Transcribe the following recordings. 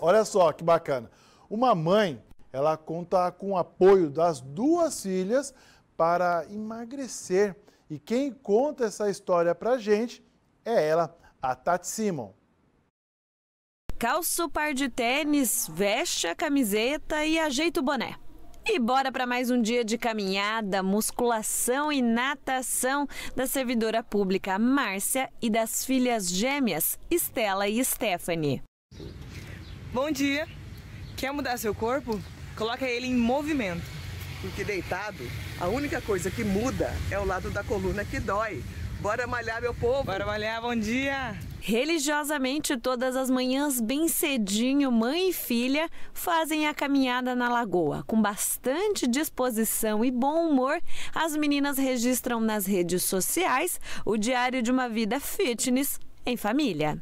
Olha só que bacana. Uma mãe, ela conta com o apoio das duas filhas para emagrecer. E quem conta essa história pra gente é ela, a Tati Simon. Calça o par de tênis, veste a camiseta e ajeita o boné. E bora para mais um dia de caminhada, musculação e natação da servidora pública Márcia e das filhas gêmeas Estela e Stephanie. Bom dia! Quer mudar seu corpo? Coloca ele em movimento. Porque deitado, a única coisa que muda é o lado da coluna que dói. Bora malhar, meu povo! Bora malhar, bom dia! Religiosamente, todas as manhãs, bem cedinho, mãe e filha fazem a caminhada na lagoa. Com bastante disposição e bom humor, as meninas registram nas redes sociais o diário de uma vida fitness em família.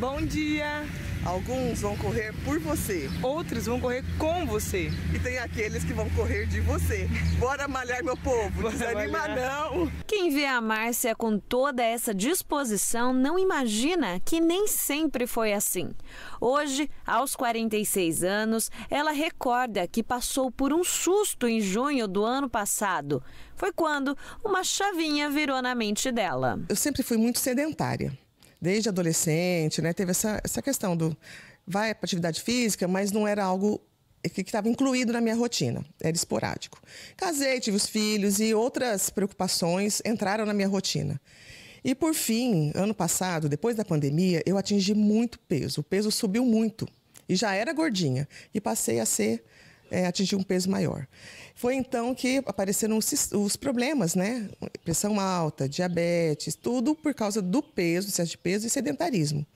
Bom dia! Alguns vão correr por você. Outros vão correr com você. E tem aqueles que vão correr de você. Bora malhar, meu povo. Desanima não. Quem vê a Márcia com toda essa disposição não imagina que nem sempre foi assim. Hoje, aos 46 anos, ela recorda que passou por um susto em junho do ano passado. Foi quando uma chavinha virou na mente dela. Eu sempre fui muito sedentária desde adolescente, né? Teve essa, essa questão do vai para atividade física, mas não era algo que estava incluído na minha rotina, era esporádico. Casei, tive os filhos e outras preocupações entraram na minha rotina. E por fim, ano passado, depois da pandemia, eu atingi muito peso. O peso subiu muito e já era gordinha e passei a ser é, atingir um peso maior. Foi então que apareceram os, os, problemas, né? Pressão alta, diabetes, tudo por causa do peso, excesso de peso e sedentarismo.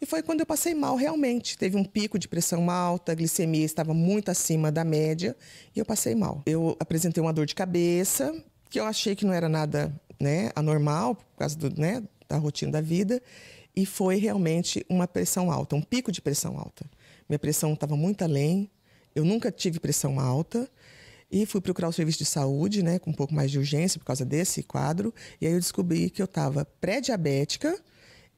E foi quando eu passei mal realmente. Teve um pico de pressão alta, a glicemia estava muito acima da média e eu passei mal. Eu apresentei uma dor de cabeça, que eu achei que não era nada né, anormal, por causa do, né, da rotina da vida, e foi realmente uma pressão alta, um pico de pressão alta. Minha pressão estava muito além, eu nunca tive pressão alta e fui procurar o serviço de saúde, né, com um pouco mais de urgência por causa desse quadro. E aí eu descobri que eu estava pré-diabética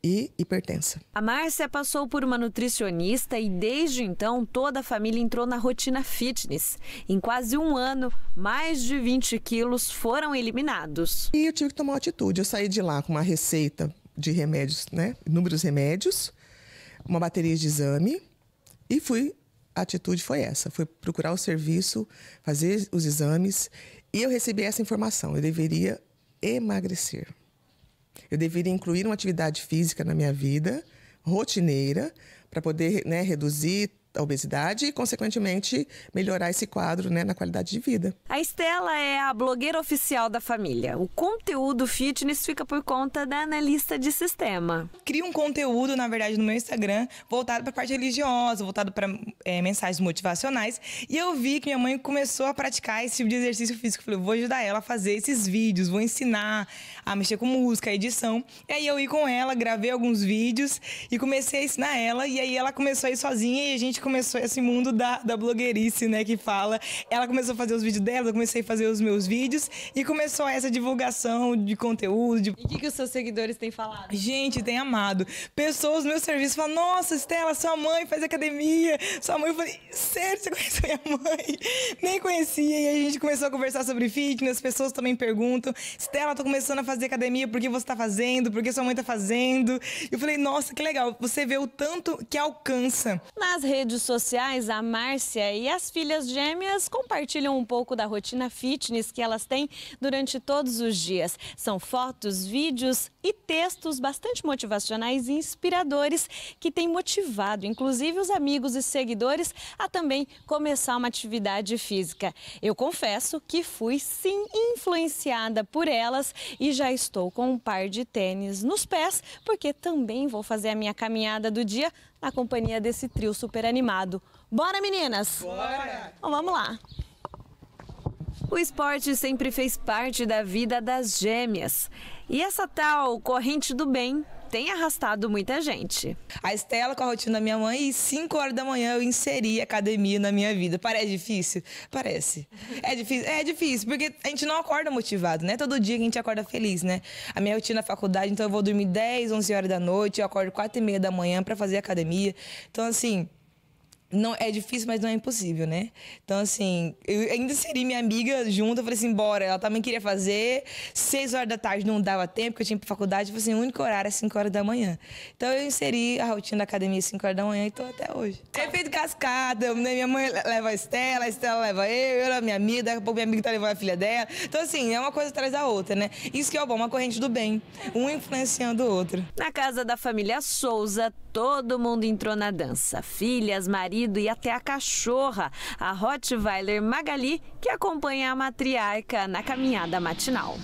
e hipertensa. A Márcia passou por uma nutricionista e desde então toda a família entrou na rotina fitness. Em quase um ano, mais de 20 quilos foram eliminados. E eu tive que tomar uma atitude. Eu saí de lá com uma receita de remédios, né? Inúmeros remédios, uma bateria de exame e fui atitude foi essa: foi procurar o serviço, fazer os exames, e eu recebi essa informação. Eu deveria emagrecer. Eu deveria incluir uma atividade física na minha vida, rotineira, para poder né, reduzir obesidade e, consequentemente, melhorar esse quadro né, na qualidade de vida. A Estela é a blogueira oficial da família. O conteúdo fitness fica por conta da analista de sistema. Crio um conteúdo, na verdade, no meu Instagram voltado para a parte religiosa, voltado para é, mensagens motivacionais. E eu vi que minha mãe começou a praticar esse tipo de exercício físico. Eu falei, vou ajudar ela a fazer esses vídeos, vou ensinar a mexer com música, edição. E aí eu ia com ela, gravei alguns vídeos e comecei a ensinar ela. E aí ela começou a ir sozinha e a gente começou esse mundo da, da blogueirice, né, que fala. Ela começou a fazer os vídeos dela, eu comecei a fazer os meus vídeos e começou essa divulgação de conteúdo. De... E o que, que os seus seguidores têm falado? Gente, tem amado. Pessoas, meus serviços, falam, nossa, Estela, sua mãe faz academia. Sua mãe, eu falei, sério, você conheceu minha mãe? Nem conhecia. E a gente começou a conversar sobre fitness, pessoas também perguntam, Estela, tô começando a fazer academia, por que você tá fazendo? Por que sua mãe tá fazendo? Eu falei, nossa, que legal. Você vê o tanto que alcança. Nas redes redes sociais, a Márcia e as filhas gêmeas compartilham um pouco da rotina fitness que elas têm durante todos os dias. São fotos, vídeos e textos bastante motivacionais e inspiradores que têm motivado, inclusive, os amigos e seguidores a também começar uma atividade física. Eu confesso que fui sim influenciada por elas e já estou com um par de tênis nos pés, porque também vou fazer a minha caminhada do dia na companhia desse trio super animado animado. Bora, meninas? Bora! Então vamos lá. O esporte sempre fez parte da vida das gêmeas. E essa tal corrente do bem tem arrastado muita gente. A Estela com a rotina da minha mãe e 5 horas da manhã eu inseri academia na minha vida. Parece difícil? Parece. É difícil? É difícil, porque a gente não acorda motivado, né? Todo dia a gente acorda feliz, né? A minha rotina é faculdade, então eu vou dormir 10, 11 horas da noite, eu acordo 4 e meia da manhã para fazer academia. Então, assim, não é difícil, mas não é impossível, né? Então, assim, eu ainda inseri minha amiga junto, eu falei assim, bora. Ela também queria fazer. Seis horas da tarde não dava tempo, porque eu tinha pra faculdade. Eu falei assim, o único horário é cinco horas da manhã. Então, eu inseri a rotina da academia cinco horas da manhã e tô até hoje. Efeito cascada, né? Minha mãe leva a Estela, a Estela leva eu, eu levo minha amiga, daqui a pouco minha amiga tá levando a filha dela. Então, assim, é uma coisa atrás da outra, né? Isso que é o bom, uma corrente do bem. Um influenciando o outro. Na casa da família Souza, Todo mundo entrou na dança: filhas, marido e até a cachorra, a Rottweiler Magali, que acompanha a matriarca na caminhada matinal.